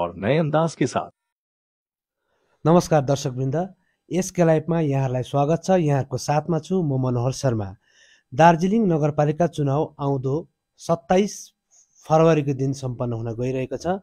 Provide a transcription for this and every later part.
और नए अंदाज के साथ नमस्कार दर्शकवृन्द यसके लाइफमा यहाँहरूलाई स्वागत छ यहाँहरूको साथमा छु म मनोहर शर्मा दार्जिलिङ नगरपालिका चुनाव आउँदो सत्ताइस फरवरीको दिन सम्पन्न हुन गइरहेको छ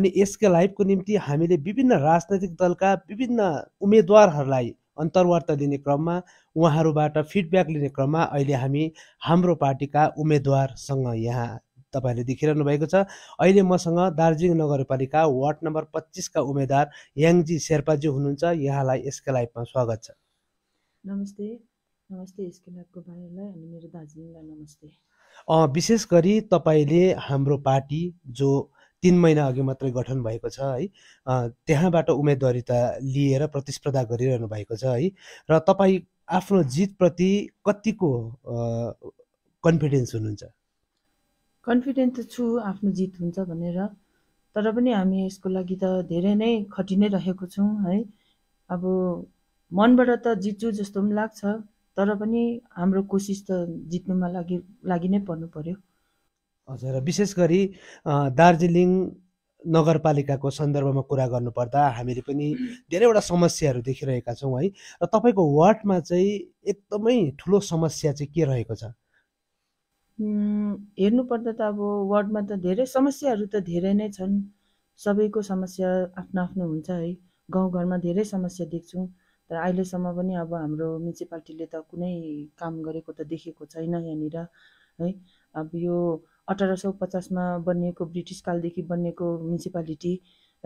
अनि यसके लाइभको निम्ति हामीले विभिन्न राजनैतिक दलका विभिन्न उम्मेदवारहरूलाई अन्तर्वार्ता दिने क्रममा उहाँहरूबाट फिडब्याक लिने क्रममा अहिले हामी हाम्रो पार्टीका उम्मेदवारसँग यहाँ तपाईँहरूले देखिरहनु भएको छ अहिले मसँग दार्जिलिङ नगरपालिका वार्ड नम्बर पच्चिसका उम्मेद्वार याङजी शेर्पाजी हुनुहुन्छ यहाँलाई यसका लाइफमा स्वागत छ नमस्ते नमस्ते स्कुलको भाइहरूलाई अनि मेरो दार्जिलिङलाई नमस्ते विशेष गरी तपाईँले हाम्रो पार्टी जो तिन महिना अघि मात्रै गठन भएको छ है त्यहाँबाट उम्मेदवारिता लिएर प्रतिस्पर्धा गरिरहनु भएको छ है र तपाईँ आफ्नो जितप्रति कतिको कन्फिडेन्स हुनुहुन्छ कन्फिडेन्ट त छु आफ्नो जित हुन्छ भनेर तर पनि हामी यसको लागि त धेरै नै नै रहेको छौँ है अब मनबाट त जित्छु जस्तो पनि लाग्छ तर पनि हाम्रो कोसिस त जित्नुमा लागि लागि नै पर्नु पर्यो हजुर विशेष गरी दार्जिलिङ नगरपालिकाको सन्दर्भमा कुरा गर्नुपर्दा हामीले पनि धेरैवटा समस्याहरू देखिरहेका छौँ है र तपाईँको वार्डमा चाहिँ एकदमै ठुलो समस्या चाहिँ के रहेको छ हेर्नुपर्दा त अब वार्डमा त धेरै समस्याहरू त धेरै नै छन् सबैको समस्या आफ्नो आफ्नो हुन्छ है गाउँघरमा धेरै समस्या देख्छौँ तर अहिलेसम्म पनि अब हाम्रो म्युनिसिपालिटीले त कुनै काम गरेको त देखेको छैन यहाँनिर है अब यो अठार सौ पचासमा बनिएको ब्रिटिस कालदेखि बनिएको म्युनिसिपालिटी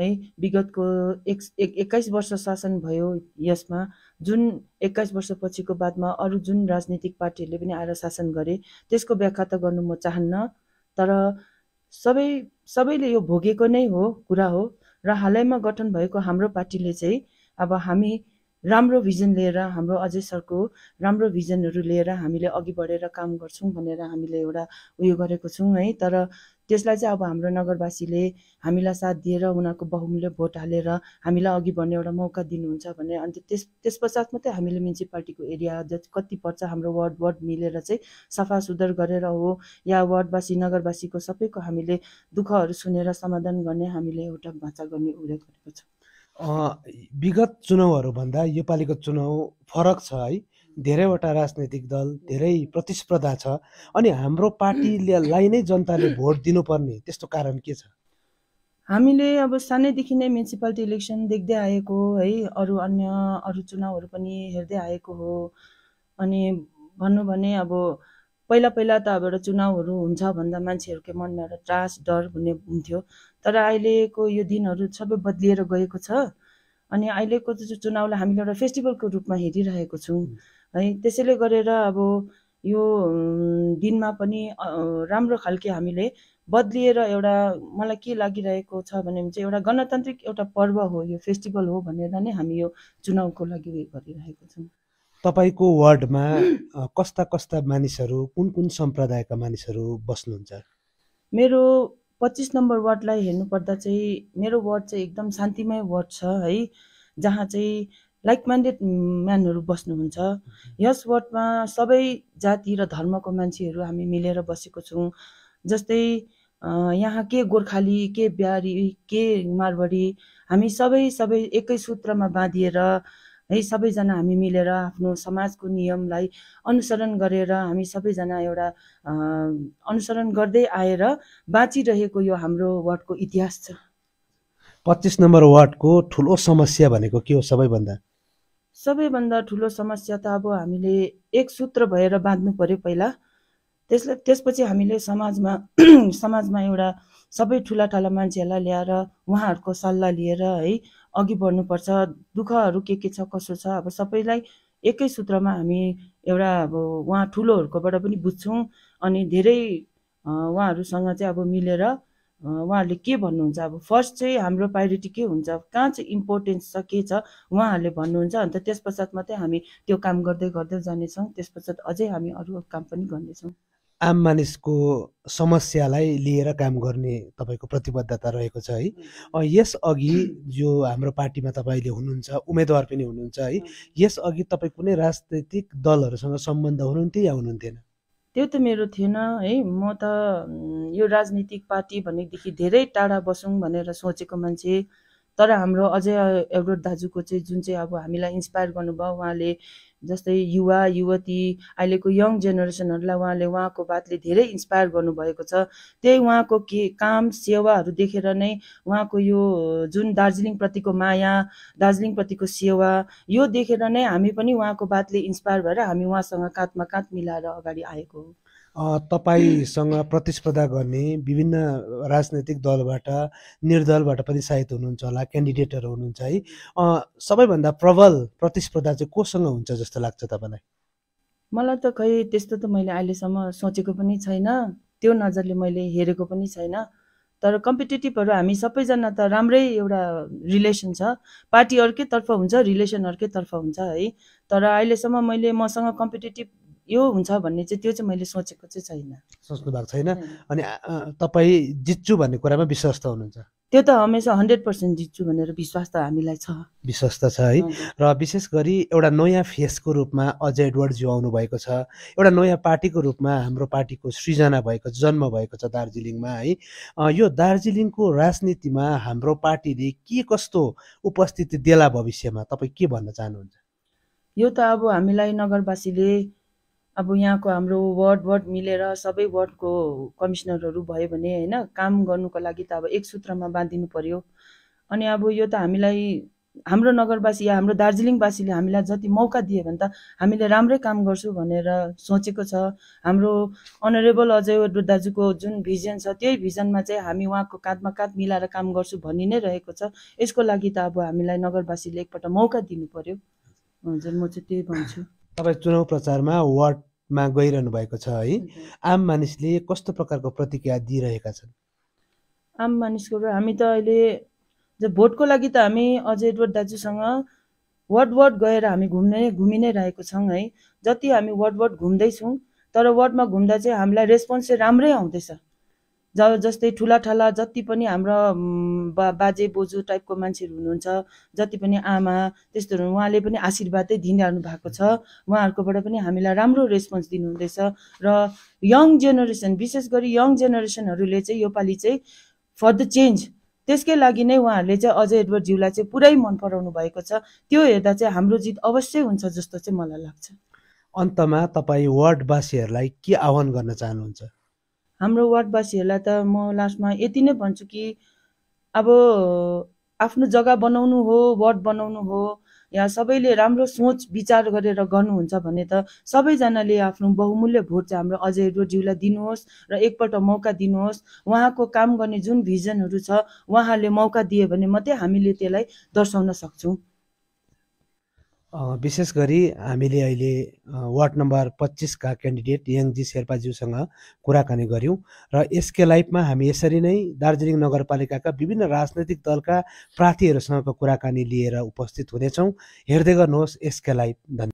है विगतको एक एक्काइस वर्ष शासन भयो यसमा जुन एक्काइस वर्षपछिको बादमा अरू जुन राजनीतिक पार्टीहरूले पनि आएर शासन गरे त्यसको व्याख्या त गर्नु म चाहन्न तर सबै सबैले यो भोगेको नै हो कुरा हो र हालैमा गठन भएको हाम्रो पार्टीले चाहिँ अब हामी राम्रो भिजन लिएर हाम्रो अजय सरको राम्रो भिजनहरू लिएर हामीले अघि बढेर काम गर्छौँ भनेर हामीले एउटा उयो गरेको छौँ है तर त्यसलाई चाहिँ अब हाम्रो नगरवासीले हामीलाई साथ दिएर उनीहरूको बहुमूल्य भोट हालेर हामीलाई अघि बढ्ने एउटा मौका दिनुहुन्छ भने अन्त त्यस त्यस पश्चात मात्रै हामीले म्युनिसिपालिटीको एरिया कति पर्छ हाम्रो वार्ड वार्ड मिलेर चाहिँ सफा सुधार गरेर हो या वार्डवासी नगरवासीको सबैको हामीले दुःखहरू सुनेर समाधान गर्ने हामीले एउटा भाँचा गर्ने उल्लेख गरेको छ विगत चुनाउहरूभन्दा योपालिको चुनाउ फरक छ है धेरैवटा राजनैतिक दल धेरै प्रतिस्पर्धा छ अनि हाम्रो पार्टीलाई नै जनताले भोट दिनुपर्ने त्यस्तो कारण के छ हामीले अब सानैदेखि नै म्युनिसिपालिटी इलेक्सन देख्दै आएको है अरू अन्य अरू चुनावहरू पनि हेर्दै आएको हो अनि भन्नु भने अब पहिला पहिला त अब एउटा चुनावहरू हुन्छ भन्दा मान्छेहरूकै मनमा एउटा त्रास डर हुने हुन्थ्यो तर अहिलेको यो दिनहरू सबै बद्लिएर गएको छ अनि अहिलेको चुनावलाई हामीले एउटा फेस्टिभलको रूपमा हेरिरहेको छौँ है त्यसैले गरेर अब यो दिनमा पनि राम्रो खालके हामीले बद्लिएर एउटा मलाई के लागिरहेको छ भने चाहिँ एउटा गणतान्त्रिक एउटा पर्व हो यो फेस्टिभल हो भनेर नै हामी यो चुनावको लागि गरिरहेको छौँ तपाईँको वार्डमा कस्ता कस्ता मानिसहरू कुन कुन सम्प्रदायका मानिसहरू बस्नुहुन्छ मेरो पच्चिस नम्बर वार्डलाई हेर्नुपर्दा चाहिँ मेरो वार्ड चाहिँ एकदम शान्तिमय वार्ड छ है जहाँ चाहिँ लाइक माइन्डेड म्यानहरू बस्नुहुन्छ यस वार्डमा सबै जाति र धर्मको मान्छेहरू हामी मिलेर बसेको छौँ जस्तै यहाँ के गोर्खाली के बिहारी के मारवाडी हामी सबै सबै एकै सूत्रमा बाँधिएर है सबैजना हामी मिलेर आफ्नो समाजको नियमलाई अनुसरण गरेर हामी सबैजना एउटा अनुसरण गर्दै आएर बाँचिरहेको यो हाम्रो वार्डको इतिहास छ पच्चिस नम्बर वार्डको ठुलो समस्या भनेको के हो सबैभन्दा सबैभन्दा ठुलो समस्या त अब हामीले एक सूत्र भएर बाँध्नु पऱ्यो पहिला त्यसलाई त्यसपछि हामीले समाजमा समाजमा एउटा सबै ठुला ठुला मान्छेहरूलाई ल्याएर उहाँहरूको सल्लाह लिएर है अघि बढ्नुपर्छ दुःखहरू के के छ कसो छ अब सबैलाई एकै सूत्रमा हामी एउटा अब उहाँ ठुलोहरूकोबाट पनि बुझ्छौँ अनि धेरै उहाँहरूसँग चाहिँ अब मिलेर उहाँहरूले के भन्नुहुन्छ अब फर्स्ट चाहिँ हाम्रो प्रायोरिटी के हुन्छ कहाँ चाहिँ इम्पोर्टेन्स छ के छ उहाँहरूले भन्नुहुन्छ अन्त त्यस पश्चात मात्रै हामी त्यो काम गर्दै गर्दै जानेछौँ त्यस पश्चात अझै हामी अरू काम पनि गर्नेछौँ आम मानिसको समस्यालाई लिएर काम गर्ने तपाईँको प्रतिबद्धता रहेको छ है यस अघि जो हाम्रो पार्टीमा तपाईँले हुनुहुन्छ उम्मेदवार पनि हुनुहुन्छ है यस अघि तपाईँ कुनै राजनैतिक दलहरूसँग सम्बन्ध हुनुहुन्थ्यो या हुनुहुन्थेन त्यो त मेरो थिएन है म त यो राजनीतिक पार्टी भनेदेखि धेरै टाढा बसौँ भनेर सोचेको मान्छे तर हाम्रो अजय एउटा दाजुको चाहिँ जुन चाहिँ अब हामीलाई इन्सपायर गर्नुभयो उहाँले जस्तै युवा युवती अहिलेको यङ जेनेरेसनहरूलाई उहाँले उहाँको बातले धेरै इन्सपायर गर्नुभएको छ त्यही उहाँको के काम सेवाहरू देखेर नै उहाँको यो जुन दार्जिलिङप्रतिको माया दार्जिलिङप्रतिको सेवा यो देखेर नै हामी पनि उहाँको बातले इन्सपायर भएर हामी उहाँसँग काँधमा काँध मिलाएर अगाडि आएको हो तपाईँसँग प्रतिस्पर्धा गर्ने विभिन्न राजनैतिक दलबाट निर्दलबाट पनि सायद हुनुहुन्छ होला क्यान्डिडेटहरू हुनुहुन्छ है सबैभन्दा प्रबल प्रतिस्पर्धा चाहिँ कोसँग हुन्छ जस्तो लाग्छ तपाईँलाई मलाई त खै त्यस्तो त मैले अहिलेसम्म सोचेको पनि छैन त्यो नजरले मैले हेरेको पनि छैन तर कम्पिटेटिभहरू हामी सबैजना त राम्रै एउटा रिलेसन छ पार्टी अर्कैतर्फ हुन्छ रिलेसन अर्कैतर्फ हुन्छ है तर अहिलेसम्म मैले मसँग कम्पिटेटिभ यो हुन्छ भन्ने चाहिँ त्यो चाहिँ मैले सोचेको चाहिँ छैन सोच्नु भएको छैन अनि तपाईँ जित्छु भन्ने कुरामा विश्वास त हुनुहुन्छ त्यो त हमेसा हन्ड्रेड पर्सेन्ट जित्छु भनेर विश्वास त हामीलाई छ विश्वास त छ है र विशेष गरी एउटा नयाँ फेसको रूपमा अजय एडवर्डज्यू आउनु भएको छ एउटा नयाँ पार्टीको रूपमा हाम्रो पार्टीको सृजना भएको जन्म भएको छ दार्जिलिङमा है यो दार्जिलिङको राजनीतिमा हाम्रो पार्टीले के कस्तो उपस्थिति देला भविष्यमा तपाईँ के भन्न चाहनुहुन्छ यो त अब हामीलाई नगरवासीले अब यहाँको हाम्रो वार्ड वार्ड मिलेर सबै वार्डको कमिसनरहरू भयो भने होइन काम गर्नुको लागि त अब एक सूत्रमा बाँधिनु पर्यो अनि अब यो त हामीलाई हाम्रो नगरवासी या हाम्रो दार्जिलिङवासीले हामीलाई जति मौका दियो भने त हामीले राम्रै काम गर्छु भनेर सोचेको छ हाम्रो अनरेबल अजय दाजुको जुन भिजन छ त्यही भिजनमा चाहिँ हामी उहाँको काँधमा काँध मिलाएर काम गर्छु भनि नै रहेको छ यसको लागि त अब हामीलाई नगरवासीले एकपल्ट मौका दिनु पर्यो हजुर म चाहिँ त्यही भन्छु तपाईँ चुनाव प्रचारमा वार्ड मा गइरहनु भएको छ है आम मानिसले कस्तो प्रकारको प्रतिक्रिया दिइरहेका छन् आम मानिसको हामी त अहिले भोटको लागि त हामी अजय एडवर्ड दाजुसँग वार्ड वार्ड गएर हामी घुम्ने घुमि नै रहेको छौँ है जति हामी वार्ड वार्ड घुम्दैछौँ तर वार्डमा घुम्दा चाहिँ हामीलाई रेस्पोन्स चाहिँ राम्रै आउँदैछ ज जस्तै ठुला ठुला जति पनि हाम्रो बा बाजे बोजू टाइपको मान्छेहरू हुनुहुन्छ जति पनि आमा त्यस्तोहरू उहाँले पनि आशीर्वादै दिइरहनु भएको छ उहाँहरूकोबाट पनि हामीलाई राम्रो रेस्पोन्स दिनुहुँदैछ र यङ जेनेरेसन विशेष गरी यङ जेनेरेसनहरूले चाहिँ योपालि चाहिँ फर द चेन्ज त्यसकै लागि नै उहाँहरूले चाहिँ अजय एडवर्ड एडवर्डज्यूलाई चाहिँ पुरै मन पराउनु भएको छ त्यो हेर्दा चाहिँ हाम्रो जित अवश्य हुन्छ जस्तो चाहिँ मलाई लाग्छ अन्तमा तपाईँ वार्डवासीहरूलाई के आह्वान गर्न चाहनुहुन्छ हाम्रो वार्डवासीहरूलाई त म लास्टमा यति नै भन्छु कि अब आफ्नो जग्गा बनाउनु हो वार्ड बनाउनु हो या सबैले राम्रो सोच विचार गरेर गर्नुहुन्छ भने त सबैजनाले आफ्नो बहुमूल्य भोट चाहिँ हाम्रो अजय रोज्यूलाई दिनुहोस् र एकपल्ट मौका दिनुहोस् उहाँको काम गर्ने जुन भिजनहरू छ उहाँले मौका दियो भने मात्रै हामीले त्यसलाई दर्शाउन सक्छौँ विशेष गरी हामीले अहिले वार्ड नम्बर पच्चिसका क्यान्डिडेट याङजी शेर्पाज्यूसँग कुराकानी गऱ्यौँ र एसके लाइफमा हामी यसरी नै दार्जिलिङ नगरपालिकाका विभिन्न राजनैतिक दलका प्रार्थीहरूसँगको कुराकानी लिएर उपस्थित हुनेछौँ हेर्दै गर्नुहोस् एसके लाइफ धन्यवाद